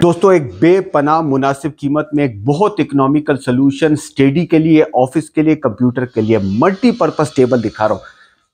दोस्तों एक बेपनाह मुनासिब कीमत में एक बहुत इकोनॉमिकल सोल्यूशन स्टडी के लिए ऑफिस के लिए कंप्यूटर के लिए मल्टीपर्पज टेबल दिखा रहा हूँ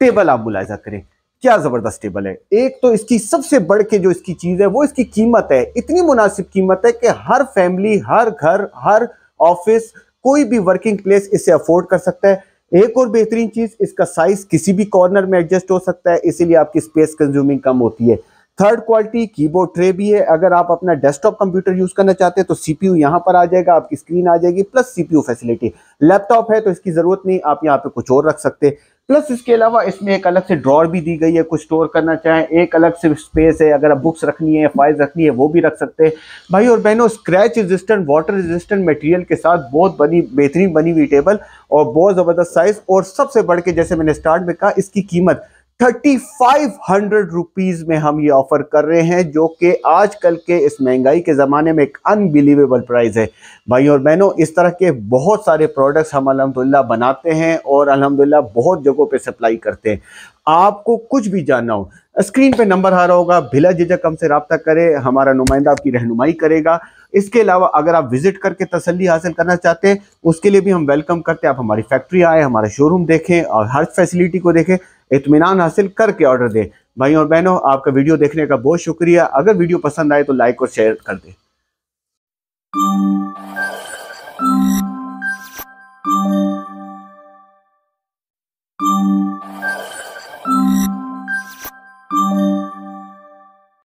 टेबल आप मुलायजा करें क्या ज़बरदस्त टेबल है एक तो इसकी सबसे बढ़ के जो इसकी चीज़ है वो इसकी कीमत है इतनी मुनासिब कीमत है कि हर फैमिली हर घर हर ऑफिस कोई भी वर्किंग प्लेस इसे अफोर्ड कर सकता है एक और बेहतरीन चीज़ इसका साइज़ किसी भी कॉर्नर में एडजस्ट हो सकता है इसीलिए आपकी स्पेस कंज्यूमिंग कम होती है थर्ड क्वालिटी कीबोर्ड ट्रे भी है अगर आप अपना डेस्कटॉप कंप्यूटर यूज़ करना चाहते हैं तो सीपीयू यहां पर आ जाएगा आपकी स्क्रीन आ जाएगी प्लस सीपीयू फैसिलिटी लैपटॉप है तो इसकी ज़रूरत नहीं आप यहां पे कुछ और रख सकते प्लस इसके अलावा इसमें एक अलग से ड्रॉर भी दी गई है कुछ स्टोर करना चाहें एक अलग से स्पेस है अगर आप बुक्स रखनी है फाइल्स रखनी है वो भी रख सकते हैं भाई और बहनों scratch resistant water resistant material के साथ बहुत बनी बेहतरीन बनी हुई टेबल और बहुत ज़बरदस्त साइज़ और सबसे बढ़ के जैसे मैंने स्टार्ट में कहा इसकी कीमत थर्टी फाइव हंड्रेड रुपीज़ में हम ये ऑफ़र कर रहे हैं जो कि आजकल के इस महंगाई के ज़माने में एक अनबिलीवेबल प्राइस है भाई और बहनों इस तरह के बहुत सारे प्रोडक्ट्स हम अलहमदिल्ला बनाते हैं और अलहमदिल्ला बहुत जगहों पे सप्लाई करते हैं आपको कुछ भी जानना हो स्क्रीन पे नंबर आ रहा होगा भिला झिझक हमसे रबता करें हमारा नुमाइंदा आपकी रहनुमाई करेगा इसके अलावा अगर आप विजिट करके तसल्ली हासिल करना चाहते हैं उसके लिए भी हम वेलकम करते हैं आप हमारी फैक्ट्री आए हमारा शोरूम देखें और हर फैसिलिटी को देखें इतमान हासिल करके ऑर्डर दें भाई और बहनों आपका वीडियो देखने का बहुत शुक्रिया अगर वीडियो पसंद आए तो लाइक और शेयर कर दें